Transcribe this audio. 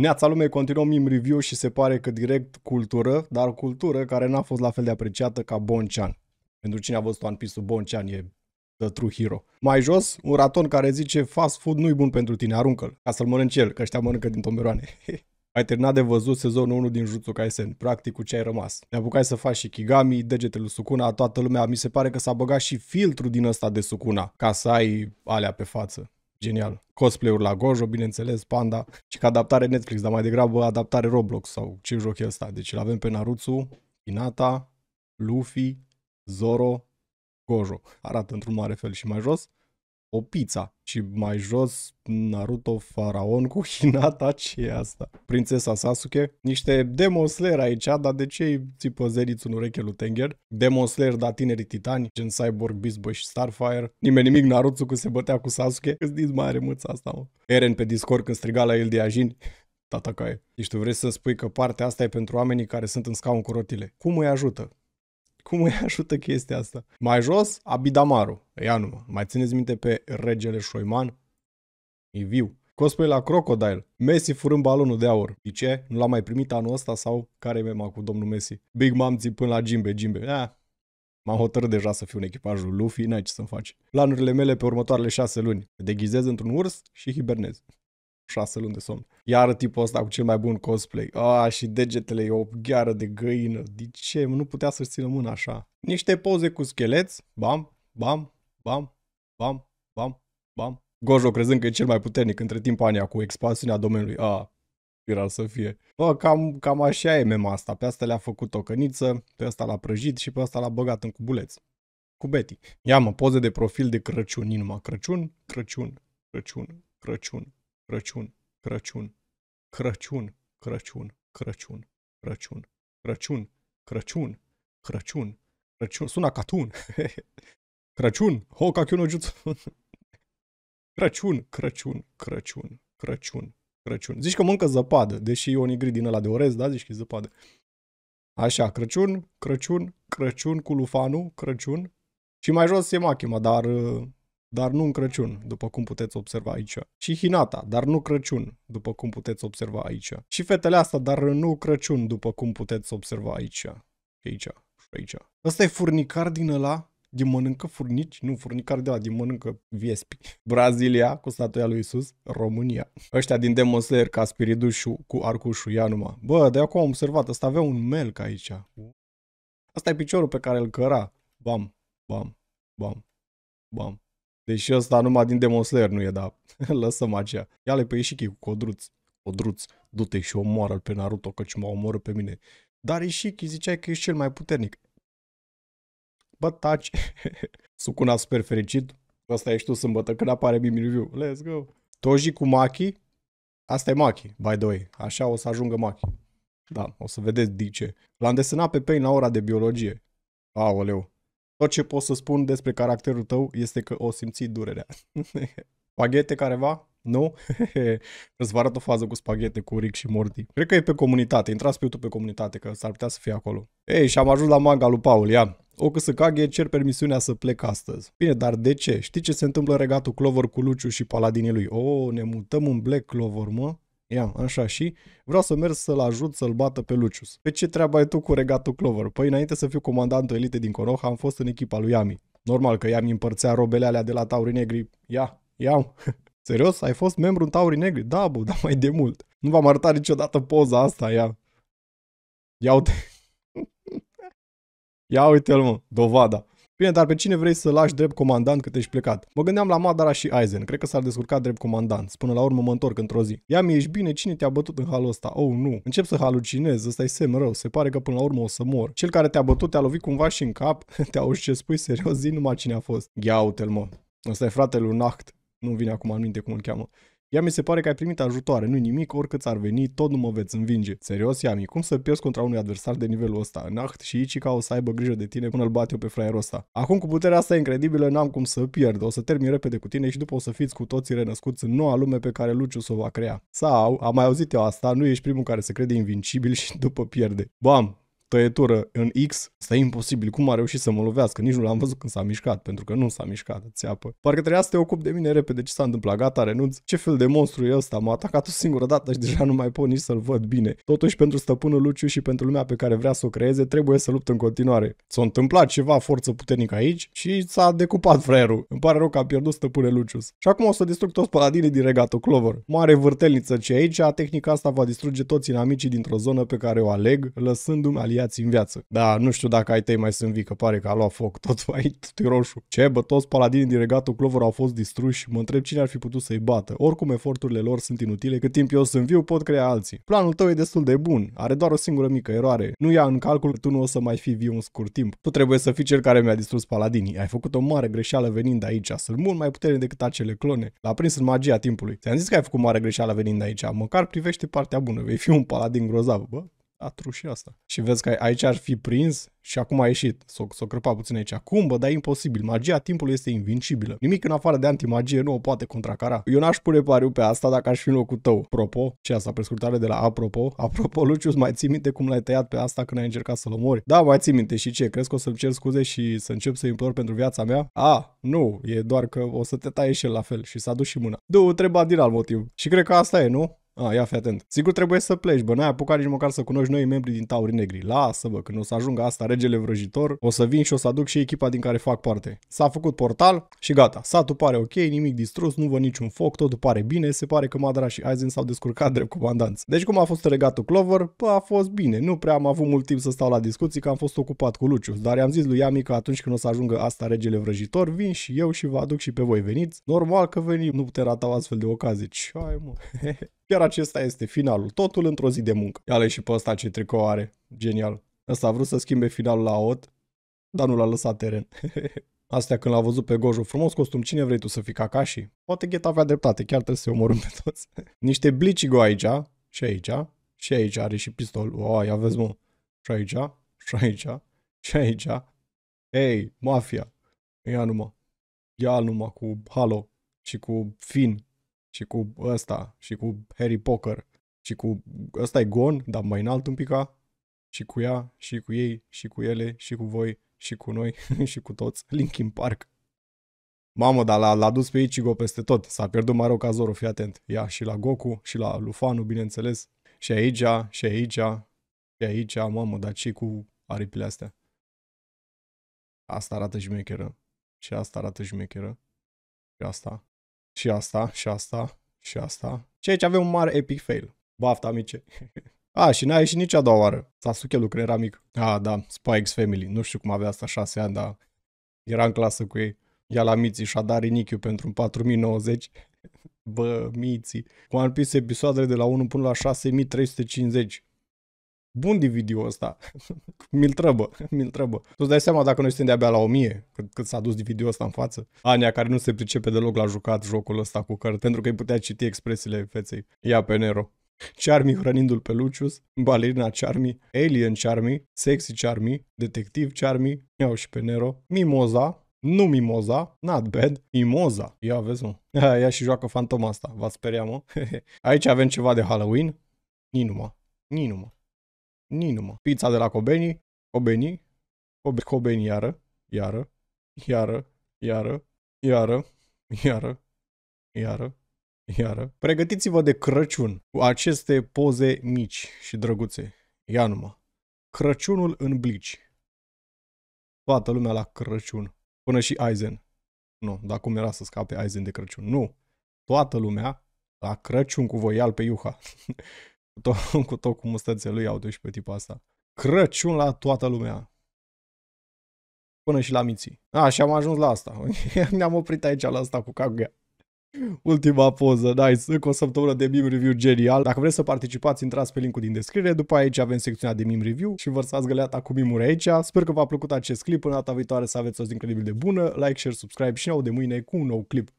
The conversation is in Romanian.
Neața lume, continuăm im review și se pare că direct cultură, dar cultură care n-a fost la fel de apreciată ca Bonchan. Pentru cine a văzut One Piece-ul, Bonchan e The True Hero. Mai jos, un raton care zice fast food nu-i bun pentru tine, aruncă-l, ca să-l mănânce el, că ăștia mănâncă din tomberoane. Ai terminat de văzut sezonul 1 din Jutsu Kaisen, practic cu ce ai rămas. Te apucai să faci și Kigami, degetele lui Sukuna, toată lumea. Mi se pare că s-a băgat și filtru din ăsta de Sukuna, ca să ai alea pe față genial. Cosplay-uri la Gojo, bineînțeles, Panda și ca adaptare Netflix, dar mai degrabă adaptare Roblox sau ce joc e ăsta. Deci îl avem pe Naruto, Inata, Luffy, Zoro, Gojo. Arată într-un mare fel și mai jos o pizza și mai jos Naruto Faraon cu Hinata, ce e asta? Prințesa Sasuke, niște Demon Slayer aici, dar de ce țipă zeriți în ureche lui Tenger? Demon Slayer, da, tinerii titani, gen Cyborg, Beast Boy și Starfire, nimeni nimic Naruto când se bătea cu Sasuke, câți din mai are mâța asta, mă. Eren pe Discord când striga la el de Ajin, tata caie. Deci tu vrei să spui că partea asta e pentru oamenii care sunt în scaun cu rotile. Cum îi ajută? Cum îi ajută chestia asta? Mai jos, Abidamaru. Ia nu, mai țineți minte pe regele Șoiman? E viu. Cosplay la Crocodile. Messi furând balonul de aur. De ce? Nu l-a mai primit anul ăsta sau care e mema cu domnul Messi? Big Mom până la Jimbe, Jimbe. Ah, M-am hotărât deja să fiu în echipajul Luffy, n-ai ce să-mi faci. Planurile mele pe următoarele șase luni. Deghizez într-un urs și hibernez șase luni de somn. Iar tipul ăsta cu cel mai bun cosplay. A, și degetele e o gheară de găină. De ce? Nu putea să-și țină mâna așa. Niște poze cu scheleți. Bam, bam, bam, bam, bam, bam. Gojo crezând că e cel mai puternic între timp ania cu expansiunea domeniului. A, era să fie. Bă, cam, cam așa e mema asta. Pe asta le-a făcut o căniță, pe asta l-a prăjit și pe asta l-a băgat în cubuleț. Cu Betty. Ia mă, poze de profil de Crăciun, inima. Crăciun, Crăciun, Crăciun, Crăciun, Crăciun, Crăciun, Crăciun, Crăciun, Crăciun, Crăciun, Crăciun, Crăciun, Crăciun, Crăciun, ca catun. Crăciun, ho no Crăciun, Crăciun, Crăciun, Crăciun, Crăciun. Zici că mănâncă zăpadă, deși e o nigri din ăla de orez, da? Zici că e zăpadă. Așa, Crăciun, Crăciun, Crăciun cu Lufanu, Crăciun. Și mai jos e Machima, dar dar nu în Crăciun, după cum puteți observa aici. Și Hinata, dar nu Crăciun, după cum puteți observa aici. Și fetele astea, dar nu Crăciun, după cum puteți observa aici. Aici și aici. Ăsta e furnicar din ăla? Din mănâncă furnici? Nu, furnicar de la din mănâncă viespi. Brazilia cu statuia lui Isus, România. Ăștia din Demon Slayer ca spiridușul cu arcușul, ia numai. Bă, de acum am observat, ăsta avea un melc aici. Asta e piciorul pe care îl căra. Bam, bam, bam, bam. Deși ăsta numai din Demon Slayer nu e, dar lăsăm aceea. Ia-le pe păi Ishiki cu Codruț. Codruț, du-te și omoară-l pe Naruto, căci mă omoră pe mine. Dar Ishiki ziceai că ești cel mai puternic. Bă, taci. Sukuna super fericit. Asta ești tu sâmbătă când apare Mimi Review. Let's go. Toji cu Maki. Asta e Maki, by the way. Așa o să ajungă Maki. Da, o să vedeți de ce. L-am desenat pe Pain la ora de biologie. Aoleu, tot ce pot să spun despre caracterul tău este că o simți durerea. spaghete careva? Nu? Îți vă arăt o fază cu spaghete, cu Rick și Morty. Cred că e pe comunitate. Intrați pe YouTube pe comunitate, că s-ar putea să fie acolo. Ei, și am ajuns la manga lui Paul, ia. O că să caghe, cer permisiunea să plec astăzi. Bine, dar de ce? Știi ce se întâmplă regatul Clover cu Luciu și paladinii lui? O, oh, ne mutăm în Black Clover, mă? Ia, așa și vreau să merg să-l ajut să-l bată pe Lucius. Pe ce treaba ai tu cu regatul Clover? Păi înainte să fiu comandantul elite din Konoha am fost în echipa lui Yami. Normal că Yami împărțea robele alea de la tauri Negri. Ia, iau. Serios? Ai fost membru în tauri Negri? Da, bă, dar mai de mult. Nu v-am arătat niciodată poza asta, ia. Ia uite. ia uite-l, mă, dovada. Bine, dar pe cine vrei să lași drept comandant cât ești plecat? Mă gândeam la Madara și Aizen, cred că s-ar descurca drept comandant. Până la urmă mă întorc într-o zi. Ia mi ești bine, cine te-a bătut în halul ăsta? Oh, nu. Încep să halucinez, ăsta e semn rău, se pare că până la urmă o să mor. Cel care te-a bătut te-a lovit cumva și în cap? te auzi ce spui serios, zi numai cine a fost. Ia uite mă, ăsta e fratele lui Nacht, nu vine acum în minte cum îl cheamă. Ea mi se pare că ai primit ajutoare, nu nimic, oricât ar veni, tot nu mă veți învinge. Serios, Yami, cum să pierzi contra unui adversar de nivelul ăsta? Naht și Ichika o să aibă grijă de tine până îl bat eu pe fraierul ăsta. Acum cu puterea asta incredibilă n-am cum să pierd, o să termin repede cu tine și după o să fiți cu toții renăscuți în noua lume pe care Luciu o va crea. Sau, am mai auzit eu asta, nu ești primul care se crede invincibil și după pierde. Bam, tăietură în X, asta e imposibil. Cum a reușit să mă lovească? Nici nu l-am văzut când s-a mișcat, pentru că nu s-a mișcat, țeapă. Parcă trebuia să te ocup de mine repede ce s-a întâmplat, gata, renunț. Ce fel de monstru e ăsta? M-a atacat o singură dată și deja nu mai pot nici să-l văd bine. Totuși, pentru stăpânul Luciu și pentru lumea pe care vrea să o creeze, trebuie să lupt în continuare. S-a întâmplat ceva forță puternică aici și s-a decupat frerul. Îmi pare rău că a pierdut stăpâne Lucius. Și acum o să distrug toți paladinii din regatul Clover. Mare vârtelniță ce aici, tehnica asta va distruge toți inamicii dintr-o zonă pe care o aleg, lăsându-mi aliații băiați în viață. Da, nu știu dacă ai tăi mai sunt vii, că pare că a luat foc tot aici, roșu. Ce, bă, toți paladinii din regatul Clover au fost distruși mă întreb cine ar fi putut să-i bată. Oricum, eforturile lor sunt inutile, cât timp eu sunt viu, pot crea alții. Planul tău e destul de bun, are doar o singură mică eroare. Nu ia în calcul că tu nu o să mai fii viu în scurt timp. Tu trebuie să fii cel care mi-a distrus paladinii. Ai făcut o mare greșeală venind aici, sunt mult mai puternic decât acele clone. L-a prins în magia timpului. Ți-am zis că ai făcut mare greșeală venind aici, măcar privește partea bună, vei fi un paladin grozav, bă a și asta. Și vezi că aici ar fi prins și acum a ieșit. S-o, s-o crăpa puțin aici. Acum, bă, dar e imposibil. Magia timpului este invincibilă. Nimic în afară de antimagie nu o poate contracara. Eu n-aș pune pariu pe asta dacă aș fi în locul tău. Apropo, ce asta, prescurtare de la apropo? Apropo, Lucius, mai ții minte cum l-ai tăiat pe asta când ai încercat să-l omori? Da, mai ții minte și ce? Crezi că o să l cer scuze și să încep să implor pentru viața mea? A, nu, e doar că o să te taie și el la fel și s-a dus și mâna. Du, treba din alt motiv. Și cred că asta e, nu? A, ia fi atent. Sigur trebuie să pleci, bă, n-ai apucat nici măcar să cunoști noi membrii din Tauri Negri. Lasă, bă, când o să ajungă asta regele vrăjitor, o să vin și o să aduc și echipa din care fac parte. S-a făcut portal și gata. Satul pare ok, nimic distrus, nu văd niciun foc, totul pare bine, se pare că Madara și Aizen s-au descurcat drept comandanți. Deci cum a fost regatul Clover? Bă, a fost bine, nu prea am avut mult timp să stau la discuții că am fost ocupat cu Lucius, dar i-am zis lui Yami că atunci când o să ajungă asta regele vrăjitor, vin și eu și vă aduc și pe voi veniți. Normal că veni, nu putem rata astfel de ocazie. Ce ai, mă? Chiar acesta este finalul, totul într-o zi de muncă. Ia și pe ăsta ce tricou are, genial. Ăsta a vrut să schimbe finalul la OT, dar nu l-a lăsat teren. Astea când l-a văzut pe Gojo, frumos costum, cine vrei tu să fii Kakashi? Poate Ghet avea dreptate, chiar trebuie să-i omorâm pe toți. Niște Blichigo aici, și aici, și aici are și pistol. O, ia vezi mă, și aici, și aici, și aici. Ei, mafia, ia numai. Ia numai cu Halo și cu Fin și cu ăsta, și cu Harry Potter, și cu ăsta e Gon, dar mai înalt un pica, și cu ea, și cu ei, și cu ele, și cu voi, și cu noi, și cu toți, Linkin Park. Mamă, dar l-a, l-a dus pe Ichigo peste tot, s-a pierdut Maro Kazoro, fii atent. Ia și la Goku, și la Lufanu, bineînțeles, și aici, și aici, și aici, mamă, dar ce cu aripile astea? Asta arată jmecheră. Și asta arată jmecheră. Și asta și asta, și asta, și asta. Și aici avem un mare epic fail. Bafta, amice. A, și n-a ieșit nici a doua oară. Sasuke lucră, era mic. A, da, Spikes Family. Nu știu cum avea asta șase ani, dar era în clasă cu ei. Ia la Miții și a dat rinichiu pentru un 4090. Bă, Miții. Cu One Piece episoadele de la 1 până la 6350 bun de video ăsta. mi-l trăbă, mi-l trăbă. tu dai seama dacă noi suntem de-abia la 1000, cât, cât s-a dus de video ăsta în față. Ania care nu se pricepe deloc la jucat jocul ăsta cu cărți, pentru că îi putea citi expresiile feței. Ia pe Nero. Charmy hrănindu-l pe Lucius, balerina Charmy, Alien Charmy, Sexy Charmy, Detectiv Charmy, iau și pe Nero, Mimoza, nu Mimoza, not bad, Mimoza. Ia vezi mă, Ia și joacă fantoma asta, v-ați speria mă. Aici avem ceva de Halloween, Ninuma, Ninuma. Ninu, mă. Pizza de la Cobeni, Cobeni, Cobeni, iară, iară, iară, iară, iară, iară, iară, iară. Pregătiți-vă de Crăciun cu aceste poze mici și drăguțe. Ia numă. Crăciunul în blici. Toată lumea la Crăciun. Până și Aizen. Nu, dar cum era să scape Aizen de Crăciun? Nu. Toată lumea la Crăciun cu voial pe Iuha. cu tot cu, tot cu mustățe lui au și pe tipul asta. Crăciun la toată lumea. Până și la miții. A, și am ajuns la asta. Ne-am oprit aici la asta cu cagă. Ultima poză, nice, încă o săptămână de meme review genial. Dacă vreți să participați, intrați pe linkul din descriere, după aici avem secțiunea de meme review și vărsați găleata cu mimuri aici. Sper că v-a plăcut acest clip, până data viitoare să aveți o zi incredibil de bună, like, share, subscribe și ne de mâine cu un nou clip.